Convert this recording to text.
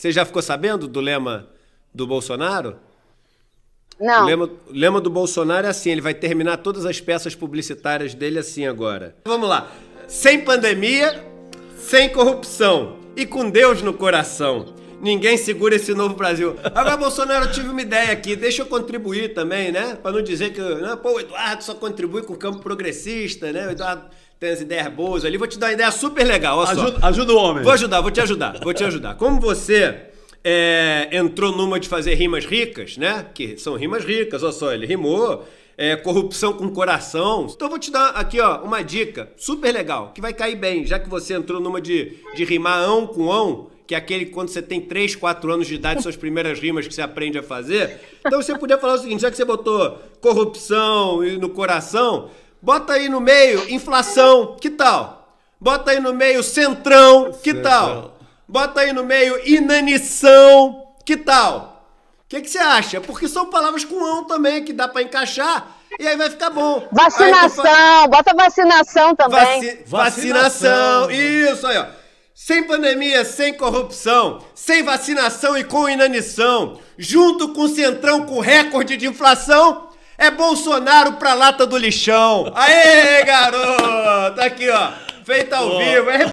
Você já ficou sabendo do lema do Bolsonaro? Não. O lema, o lema do Bolsonaro é assim: ele vai terminar todas as peças publicitárias dele assim agora. Vamos lá. Sem pandemia, sem corrupção e com Deus no coração ninguém segura esse novo Brasil. Agora, Bolsonaro, eu tive uma ideia aqui, deixa eu contribuir também, né? Para não dizer que, né? pô, o Eduardo só contribui com o campo progressista, né? O Eduardo tem as ideias boas ali. Vou te dar uma ideia super legal, olha ajuda, só. Ajuda o homem. Vou ajudar, vou te ajudar, vou te ajudar. Como você é, entrou numa de fazer rimas ricas, né? Que são rimas ricas, olha só, ele rimou. É, corrupção com coração. Então vou te dar aqui ó, uma dica super legal, que vai cair bem, já que você entrou numa de, de rimar ão com ão que é aquele quando você tem 3, 4 anos de idade, são as primeiras rimas que você aprende a fazer. Então você podia falar o seguinte: já que você botou corrupção no coração, bota aí no meio inflação, que tal? Bota aí no meio centrão, que tal? Bota aí no meio inanição, que tal? O que, que você acha? Porque são palavras com ão também, que dá para encaixar, e aí vai ficar bom. Vacinação, bota vacinação também. Vaci... Vacinação, vacinação, isso aí, ó. Sem pandemia, sem corrupção, sem vacinação e com inanição, junto com o Centrão com recorde de inflação, é Bolsonaro pra lata do lixão. Aê, garoto! Aqui, ó. Feito ao Boa. vivo. É...